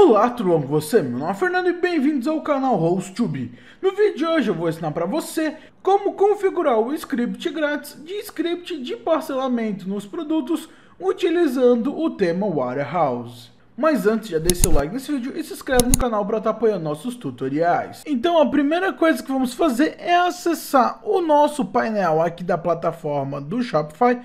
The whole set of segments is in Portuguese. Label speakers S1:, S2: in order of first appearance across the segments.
S1: Olá, tudo bom com você? Meu nome é Fernando e bem-vindos ao canal HostTube. No vídeo de hoje eu vou ensinar para você como configurar o script grátis de script de parcelamento nos produtos utilizando o tema Warehouse. Mas antes, já deixa seu like nesse vídeo e se inscreve no canal para estar tá apoiando nossos tutoriais. Então a primeira coisa que vamos fazer é acessar o nosso painel aqui da plataforma do Shopify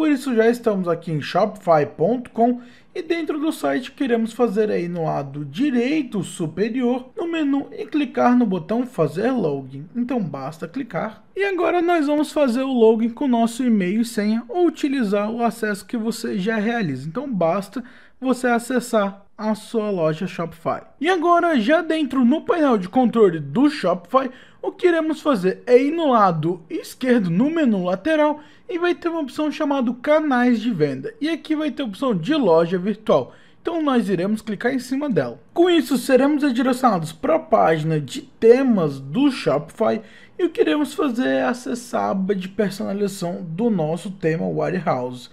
S1: por isso já estamos aqui em shopify.com e dentro do site queremos fazer aí é no lado direito superior no menu e clicar no botão fazer login. Então basta clicar. E agora nós vamos fazer o login com nosso e-mail e senha ou utilizar o acesso que você já realiza. Então basta você acessar a sua loja Shopify. E agora, já dentro no painel de controle do Shopify, o que iremos fazer é ir no lado esquerdo, no menu lateral, e vai ter uma opção chamada canais de venda. E aqui vai ter a opção de loja virtual. Então nós iremos clicar em cima dela. Com isso, seremos direcionados para a página de temas do Shopify e o que iremos fazer é acessar a aba de personalização do nosso tema Warehouse.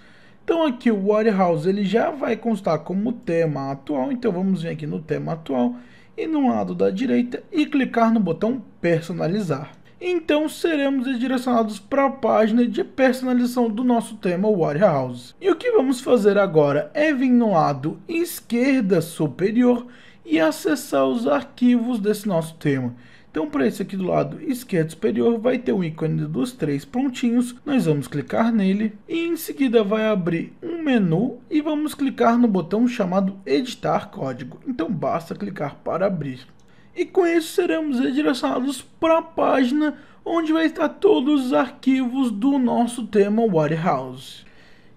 S1: Então aqui o Warehouse ele já vai constar como tema atual, então vamos vir aqui no tema atual e no lado da direita e clicar no botão personalizar. Então seremos direcionados para a página de personalização do nosso tema Warehouse. E o que vamos fazer agora é vir no lado esquerda superior e acessar os arquivos desse nosso tema. Então para esse aqui do lado esquerdo superior vai ter o um ícone dos três pontinhos, nós vamos clicar nele e em seguida vai abrir um menu e vamos clicar no botão chamado editar código, então basta clicar para abrir. E com isso seremos redirecionados para a página onde vai estar todos os arquivos do nosso tema Warehouse.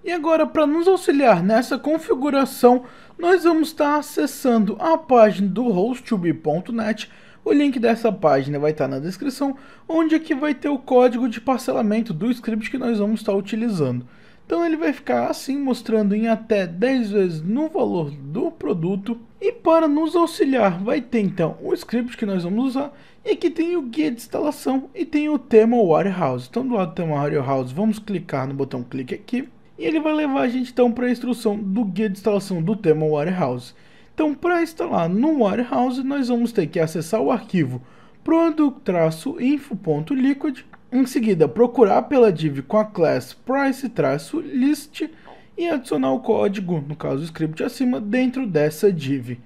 S1: E agora, para nos auxiliar nessa configuração, nós vamos estar acessando a página do hosttube.net o link dessa página vai estar tá na descrição, onde aqui vai ter o código de parcelamento do script que nós vamos estar tá utilizando. Então ele vai ficar assim mostrando em até 10 vezes no valor do produto. E para nos auxiliar vai ter então o script que nós vamos usar. E aqui tem o guia de instalação e tem o tema Warehouse. Então do lado do tema Warehouse vamos clicar no botão clique aqui. E ele vai levar a gente então para a instrução do guia de instalação do tema Warehouse. Então, para instalar no Warehouse, nós vamos ter que acessar o arquivo product-info.liquid, em seguida procurar pela div com a class price-list e adicionar o código, no caso o script acima, dentro dessa div.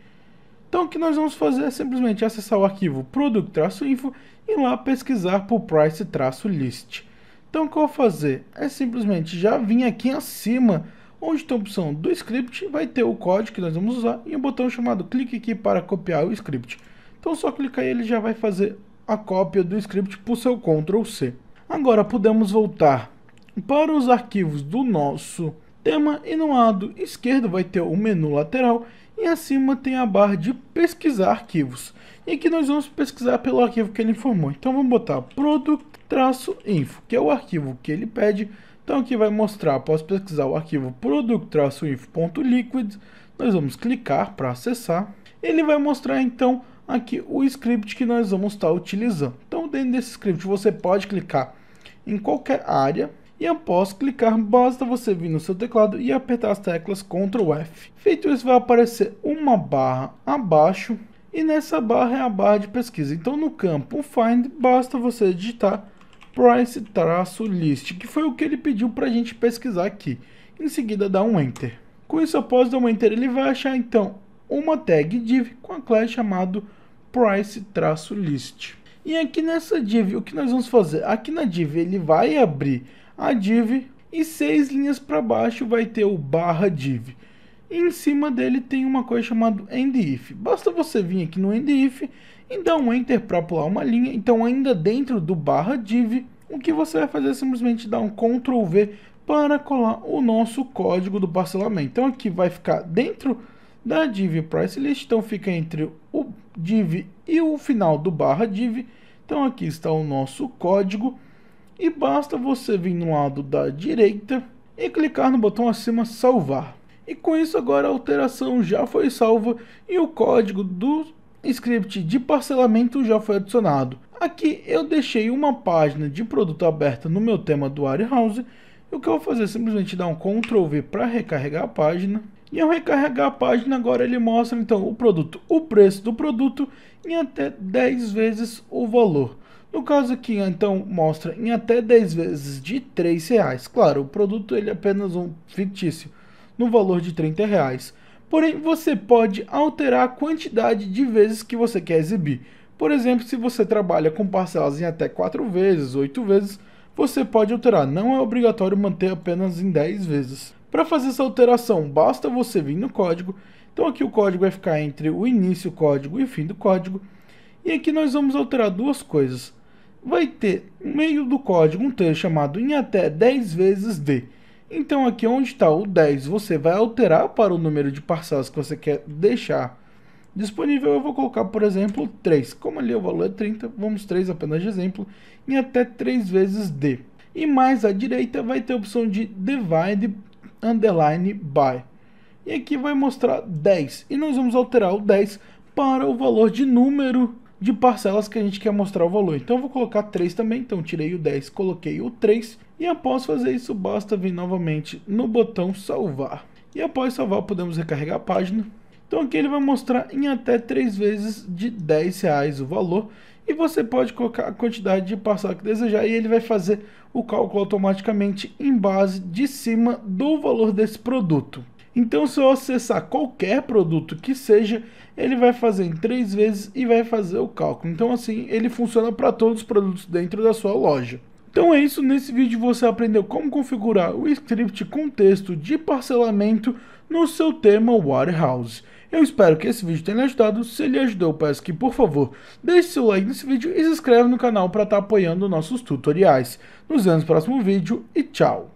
S1: Então o que nós vamos fazer é simplesmente acessar o arquivo product-info e lá pesquisar por price-list. Então o que eu vou fazer é simplesmente já vir aqui em cima onde tem a opção do script, vai ter o código que nós vamos usar e um botão chamado clique aqui para copiar o script. Então só clicar e ele já vai fazer a cópia do script por seu Ctrl C. Agora podemos voltar para os arquivos do nosso tema e no lado esquerdo vai ter o menu lateral e acima tem a barra de pesquisar arquivos. E aqui nós vamos pesquisar pelo arquivo que ele informou. Então vamos botar product-info, que é o arquivo que ele pede então aqui vai mostrar, após pesquisar o arquivo product-inf.liquid, nós vamos clicar para acessar. Ele vai mostrar então aqui o script que nós vamos estar utilizando. Então dentro desse script você pode clicar em qualquer área e após clicar basta você vir no seu teclado e apertar as teclas Ctrl F. Feito isso vai aparecer uma barra abaixo e nessa barra é a barra de pesquisa. Então no campo Find basta você digitar price-list, que foi o que ele pediu para a gente pesquisar aqui. Em seguida dá um enter. Com isso, após dar um enter, ele vai achar então uma tag div com a classe chamado price-list. E aqui nessa div, o que nós vamos fazer? Aqui na div ele vai abrir a div e seis linhas para baixo vai ter o barra div. E em cima dele tem uma coisa chamada endif. Basta você vir aqui no endif e então, dá um enter para pular uma linha. Então, ainda dentro do barra div, o que você vai fazer é simplesmente dar um Ctrl V para colar o nosso código do parcelamento. Então, aqui vai ficar dentro da div price list, então fica entre o div e o final do barra div. Então, aqui está o nosso código e basta você vir no lado da direita e clicar no botão acima salvar. E com isso agora a alteração já foi salva e o código do script de parcelamento já foi adicionado. Aqui eu deixei uma página de produto aberta no meu tema do Warehouse. E o que eu vou fazer é simplesmente dar um Ctrl V para recarregar a página. E ao recarregar a página, agora ele mostra então o produto, o preço do produto em até 10 vezes o valor. No caso aqui, então, mostra em até 10 vezes de 3 reais. Claro, o produto ele é apenas um fictício, no valor de 30 reais. Porém, você pode alterar a quantidade de vezes que você quer exibir. Por exemplo, se você trabalha com parcelas em até 4 vezes, 8 vezes, você pode alterar, não é obrigatório manter apenas em 10 vezes. Para fazer essa alteração, basta você vir no código, então aqui o código vai ficar entre o início do código e o fim do código, e aqui nós vamos alterar duas coisas. Vai ter no meio do código um texto chamado em até 10 vezes D. Então aqui é onde está o 10, você vai alterar para o número de parcelas que você quer deixar disponível. Eu vou colocar, por exemplo, 3. Como ali o valor é 30, vamos 3 apenas de exemplo, em até 3 vezes D. E mais à direita vai ter a opção de divide underline by. E aqui vai mostrar 10. E nós vamos alterar o 10 para o valor de número de parcelas que a gente quer mostrar o valor. Então eu vou colocar 3 também, então tirei o 10, coloquei o 3. E após fazer isso, basta vir novamente no botão salvar. E após salvar, podemos recarregar a página. Então aqui ele vai mostrar em até 3 vezes de 10 reais o valor. E você pode colocar a quantidade de parcela que desejar e ele vai fazer o cálculo automaticamente em base de cima do valor desse produto. Então, se eu acessar qualquer produto que seja, ele vai fazer em três vezes e vai fazer o cálculo. Então, assim, ele funciona para todos os produtos dentro da sua loja. Então é isso, nesse vídeo você aprendeu como configurar o script com texto de parcelamento no seu tema Warehouse. Eu espero que esse vídeo tenha ajudado, se ele ajudou peço que por favor deixe seu like nesse vídeo e se inscreva no canal para estar tá apoiando nossos tutoriais. Nos vemos no próximo vídeo e tchau!